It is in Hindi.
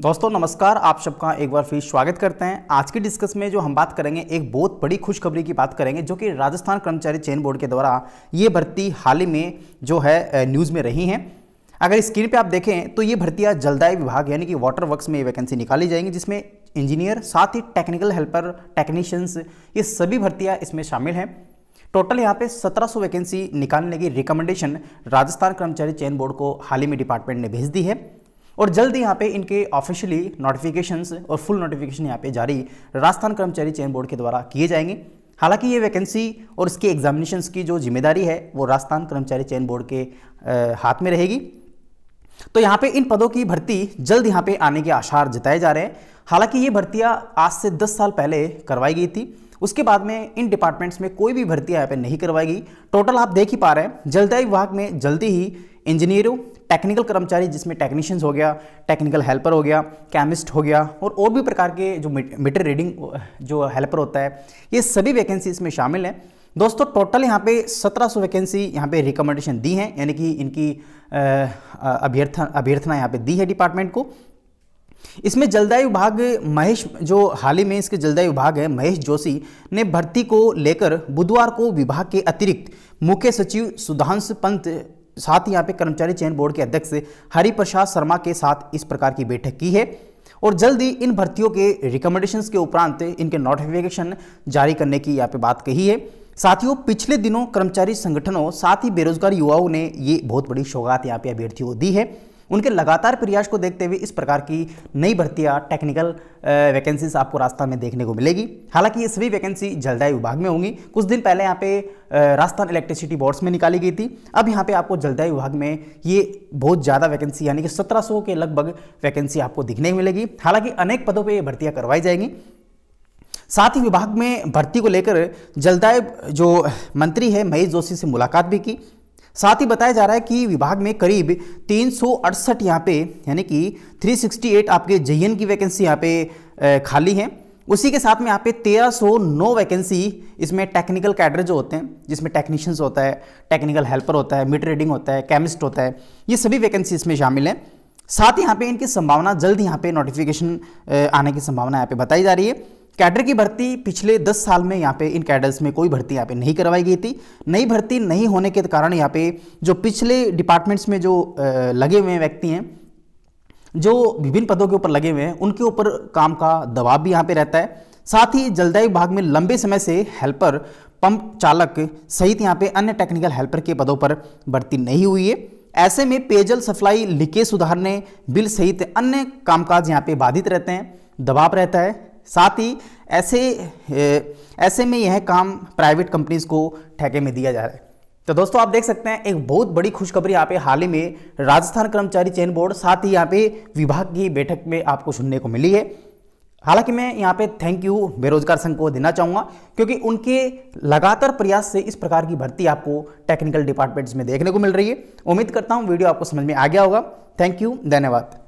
दोस्तों नमस्कार आप सबका एक बार फिर स्वागत करते हैं आज की डिस्कस में जो हम बात करेंगे एक बहुत बड़ी खुशखबरी की बात करेंगे जो कि राजस्थान कर्मचारी चयन बोर्ड के द्वारा ये भर्ती हाल ही में जो है न्यूज़ में रही हैं अगर स्क्रीन पे आप देखें तो ये भर्तियाँ जलदाय विभाग यानी कि वाटर वर्क्स में वैकेंसी निकाली जाएंगी जिसमें इंजीनियर साथ ही टेक्निकल हेल्पर टेक्नीशियंस ये सभी भर्तियाँ इसमें शामिल हैं टोटल यहाँ पे 1700 वैकेंसी निकालने की रिकमेंडेशन राजस्थान कर्मचारी चयन बोर्ड को हाल ही में डिपार्टमेंट ने भेज दी है और जल्द यहाँ पे इनके ऑफिशियली नोटिफिकेशंस और फुल नोटिफिकेशन यहाँ पे जारी राजस्थान कर्मचारी चयन बोर्ड के द्वारा किए जाएंगे हालांकि ये वैकेंसी और इसके एग्जामिनेशन की जो जिम्मेदारी है वो राजस्थान कर्मचारी चयन बोर्ड के हाथ में रहेगी तो यहाँ पे इन पदों की भर्ती जल्द यहाँ पे आने के आसार जताए जा रहे हैं हालांकि ये भर्तियाँ आज से 10 साल पहले करवाई गई थी उसके बाद में इन डिपार्टमेंट्स में कोई भी भर्ती यहाँ पे नहीं करवाई गई टोटल आप देख ही पा रहे हैं जलदाय विभाग में जल्दी ही इंजीनियरों टेक्निकल कर्मचारी जिसमें टेक्नीशियंस हो गया टेक्निकल हेल्पर हो गया केमिस्ट हो गया और और भी प्रकार के जो मीटर रीडिंग जो हेल्पर होता है ये सभी वैकेंसी इसमें शामिल हैं दोस्तों टोटल यहाँ पे 1700 वैकेंसी यहाँ पे रिकमेंडेशन दी हैं यानी कि इनकी अभ्यर्थन अभ्यर्थना यहाँ पे दी है डिपार्टमेंट को इसमें जलदायु विभाग महेश जो हाल ही में इसके जलदायु विभाग है महेश जोशी ने भर्ती को लेकर बुधवार को विभाग के अतिरिक्त मुख्य सचिव सुधांशु पंत साथ ही यहाँ पे कर्मचारी चयन बोर्ड के अध्यक्ष हरिप्रसाद शर्मा के साथ इस प्रकार की बैठक की है और जल्द ही इन भर्तियों के रिकमेंडेशन के उपरांत इनके नोटिफिकेशन जारी करने की यहाँ पे बात कही है साथियों पिछले दिनों कर्मचारी संगठनों साथ ही बेरोजगार युवाओं ने ये बहुत बड़ी सौगात यहाँ पे अभ्यर्थियों दी है उनके लगातार प्रयास को देखते हुए इस प्रकार की नई भर्तियाँ टेक्निकल वैकेंसीज आपको रास्ता में देखने को मिलेगी हालांकि ये सभी वैकेंसी जलदाय विभाग में होंगी कुछ दिन पहले यहाँ पे राजस्थान इलेक्ट्रिसिटी बोर्ड्स में निकाली गई थी अब यहाँ पे आपको जलदाय विभाग में ये बहुत ज़्यादा वैकेंसी यानी कि सत्रह के लगभग वैकेंसी आपको दिखने को मिलेगी हालांकि अनेक पदों पर ये भर्तियाँ करवाई जाएंगी साथ ही विभाग में भर्ती को लेकर जलदाय जो मंत्री है महेश जोशी से मुलाकात भी की साथ ही बताया जा रहा है कि विभाग में करीब तीन सौ अड़सठ यहाँ पे यानी कि 368 आपके जे की वैकेंसी यहाँ पे खाली हैं उसी के साथ में यहाँ पे 1309 वैकेंसी इसमें टेक्निकल कैडर जो होते हैं जिसमें टेक्नीशियंस होता है टेक्निकल हेल्पर होता है मीटर रीडिंग होता है केमिस्ट होता है ये सभी वैकेंसी इसमें शामिल हैं साथ ही यहाँ पे इनकी संभावना जल्द यहाँ पे नोटिफिकेशन आने की संभावना यहाँ पे बताई जा रही है कैडर की भर्ती पिछले 10 साल में यहाँ पे इन कैडर्स में कोई भर्ती यहाँ पे नहीं करवाई गई थी नई भर्ती नहीं होने के कारण यहाँ पे जो पिछले डिपार्टमेंट्स में जो लगे हुए व्यक्ति हैं जो विभिन्न पदों के ऊपर लगे हुए हैं उनके ऊपर काम का दबाव भी यहाँ पे रहता है साथ ही जलदायु विभाग में लंबे समय से हेल्पर पंप चालक सहित यहाँ पे अन्य टेक्निकल हेल्पर के पदों पर भर्ती नहीं हुई है ऐसे में पेयजल सप्लाई लीकेज सुधारने बिल सहित अन्य कामकाज यहाँ पे बाधित रहते हैं दबाव रहता है साथ ही ऐसे ऐसे में यह काम प्राइवेट कंपनीज को ठेके में दिया जा रहा है तो दोस्तों आप देख सकते हैं एक बहुत बड़ी खुशखबरी यहाँ पे हाल ही में राजस्थान कर्मचारी चयन बोर्ड साथ ही यहाँ पे विभाग की बैठक में आपको सुनने को मिली है हालांकि मैं यहाँ पे थैंक यू बेरोजगार संघ को देना चाहूँगा क्योंकि उनके लगातार प्रयास से इस प्रकार की भर्ती आपको टेक्निकल डिपार्टमेंट्स में देखने को मिल रही है उम्मीद करता हूँ वीडियो आपको समझ में आ गया होगा थैंक यू धन्यवाद